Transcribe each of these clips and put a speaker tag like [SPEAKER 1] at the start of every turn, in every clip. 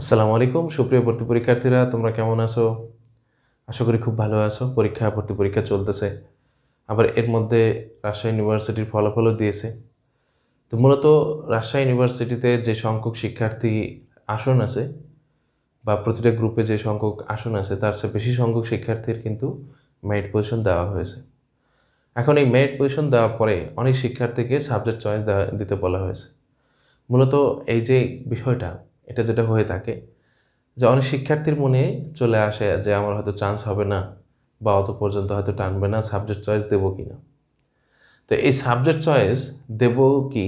[SPEAKER 1] আসসালামু আলাইকুম সুপ্রিয় ভর্তি পরীক্ষার্থীরা তোমরা কেমন আছো আশা করি খুব ভালো আছো পরীক্ষা ভর্তি পরীক্ষা চলতেছে আবার এর মধ্যে রাজশাহী ইউনিভার্সিটির ফলাফলও দিয়েছে তো মূলত রাজশাহী ইউনিভার্সিটিতে যে সংখ্যক শিক্ষার্থী আসন আছে বা প্রতিটা গ্রুপে যে সংখ্যক আসন আছে তার চেয়ে বেশি সংখ্যক শিক্ষার্থীর কিন্তু মেরিট পজিশন দেওয়া হয়েছে এখন এই মেরিট পজিশন দেওয়ার পরে অনেক শিক্ষার্থীকে সাবজেক্ট চয়েস দিতে বলা হয়েছে মূলত এই যে বিষয়টা এটা যেটা হয়ে থাকে যে অনেক শিক্ষার্থীর মনে চলে আসে যে আমার হয়তো চান্স হবে না বা অত পর্যন্ত হয়তো টানবে না সাবজেক্ট চয়েস দেবো কি না তো এই সাবজেক্ট চয়েস দেব কি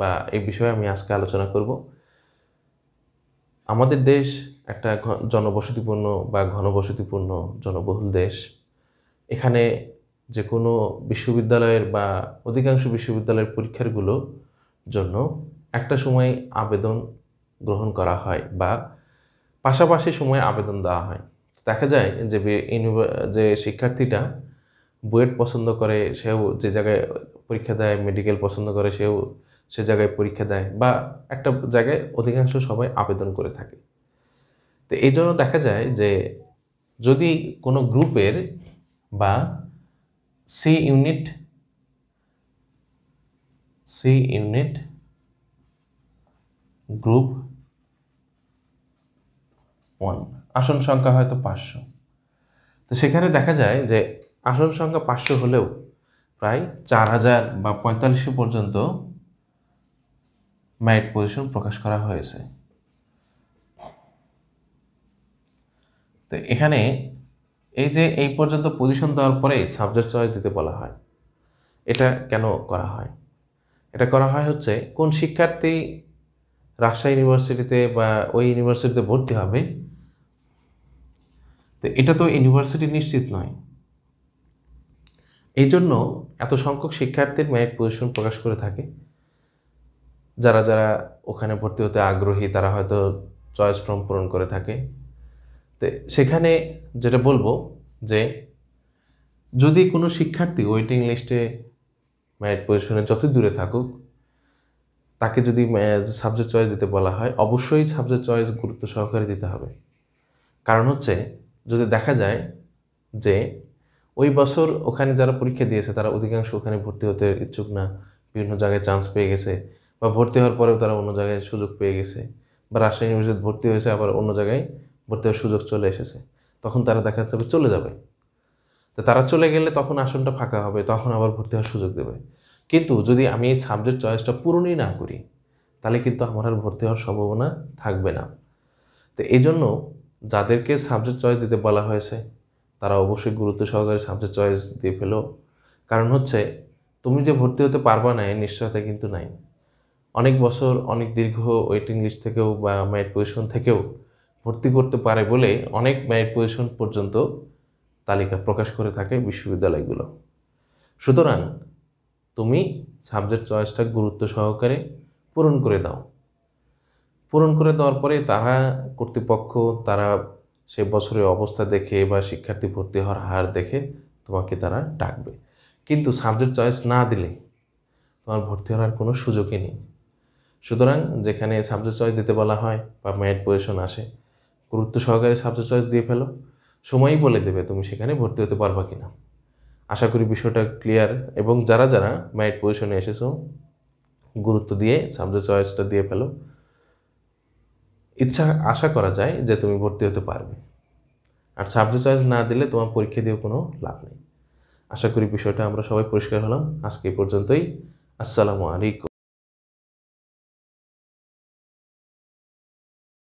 [SPEAKER 1] বা এই বিষয়ে আমি আজকে আলোচনা করব আমাদের দেশ একটা জনবসতিপূর্ণ বা ঘনবসতিপূর্ণ জনবহুল দেশ এখানে যে কোনো বিশ্ববিদ্যালয়ের বা অধিকাংশ বিশ্ববিদ্যালয়ের পরীক্ষারগুলো জন্য একটা সময় আবেদন গ্রহণ করা হয় বা পাশাপাশি সময়ে আবেদন দেওয়া হয় দেখা যায় যে যে শিক্ষার্থীটা বুয়েট পছন্দ করে সেও যে জায়গায় পরীক্ষা দেয় মেডিকেল পছন্দ করে সেও সে জায়গায় পরীক্ষা দেয় বা একটা জায়গায় অধিকাংশ সবাই আবেদন করে থাকে তো এই জন্য দেখা যায় যে যদি কোনো গ্রুপের বা C unit C unit group one আসন সংখ্যা হয়তো পাঁচশো তো সেখানে দেখা যায় যে আসন সংখ্যা পাঁচশো হলেও প্রায় চার হাজার বা পঁয়তাল্লিশশো পর্যন্ত ম্যারিট পজিশন প্রকাশ করা হয়েছে তো এখানে এই যে এই পর্যন্ত পজিশন দেওয়ার পরে সাবজেক্ট চয়েস দিতে বলা হয় এটা কেন করা হয় এটা করা হয় হচ্ছে কোন শিক্ষার্থী রাজশাহী ইউনিভার্সিটিতে বা ওই ইউনিভার্সিটিতে ভর্তি হবে তো এটা তো ইউনিভার্সিটি নিশ্চিত নয় এই জন্য এত সংখ্যক শিক্ষার্থীর ম্যারিট পজিশন প্রকাশ করে থাকে যারা যারা ওখানে ভর্তি হতে আগ্রহী তারা হয়তো চয়েস ফর্ম পূরণ করে থাকে তো সেখানে যেটা বলবো যে যদি কোনো শিক্ষার্থী ওয়েটিং লিস্টে ম্যারিট পজিশনে যত দূরে থাকুক তাকে যদি সাবজেক্ট চয়েস দিতে বলা হয় অবশ্যই সাবজেক্ট চয়েস গুরুত্ব সহকারে দিতে হবে কারণ হচ্ছে যদি দেখা যায় যে ওই বছর ওখানে যারা পরীক্ষা দিয়েছে তারা অধিকাংশ ওখানে ভর্তি হতে ইচ্ছুক না বিভিন্ন জায়গায় চান্স পেয়ে গেছে বা ভর্তি হওয়ার পরেও তারা অন্য জায়গায় সুযোগ পেয়ে গেছে বা রাজশাহী ইউনিভার্সিটি ভর্তি হয়েছে আবার অন্য জায়গায় ভর্তি হওয়ার সুযোগ চলে এসেছে তখন তারা দেখা যাবে চলে যাবে তো তারা চলে গেলে তখন আসনটা ফাঁকা হবে তখন আবার ভর্তি হওয়ার সুযোগ দেবে কিন্তু যদি আমি এই সাবজেক্ট চয়েসটা পূরণই না করি তাহলে কিন্তু আমার আর ভর্তি হওয়ার সম্ভাবনা থাকবে না তো এই জন্য যাদেরকে সাবজেক্ট চয়েস দিতে বলা হয়েছে তারা অবশ্যই গুরুত্ব সহকারে সাবজেক্ট চয়েস দিয়ে ফেলো কারণ হচ্ছে তুমি যে ভর্তি হতে পারবা না এর নিশ্চয়তা কিন্তু নাই অনেক বছর অনেক দীর্ঘ ওয়েটিং লিস্ট থেকেও বা ম্যারিট পজিশন থেকেও ভর্তি করতে পারে বলে অনেক ম্যারিট পজিশন পর্যন্ত তালিকা প্রকাশ করে থাকে বিশ্ববিদ্যালয়গুলো সুতরাং তুমি সাবজেক্ট চয়েসটা গুরুত্ব সহকারে পূরণ করে দাও পূরণ করে দেওয়ার পরে তারা কর্তৃপক্ষ তারা সে বছরের অবস্থা দেখে বা শিক্ষার্থী ভর্তি হওয়ার হার দেখে তোমাকে তারা ডাকবে কিন্তু সাবজেক্ট চয়েস না দিলে তোমার ভর্তি হওয়ার কোনো সুযোগই নেই সুতরাং যেখানে সাবজেক্ট চয়েস দিতে বলা হয় বা ম্যাট পজিশন আসে গুরুত্ব সহকারে সাবজেক্ট চয়েস দিয়ে ফেলো সময়ই বলে দেবে তুমি সেখানে ভর্তি হতে পারবা কি না আশা করি বিষয়টা ক্লিয়ার এবং যারা যারা ম্যাট পজিশনে এসেছো গুরুত্ব দিয়ে সাবজেক্ট চয়েসটা দিয়ে ফেলো ইচ্ছা আশা করা যায় যে তুমি ভর্তি হতে পারবে আর সাবজেক্ট চয়েস না দিলে তোমার পরীক্ষা দিয়েও কোনো লাভ নেই আশা করি বিষয়টা আমরা সবাই পরিষ্কার হলাম আজকে এই পর্যন্তই আসসালামু আলাইকুম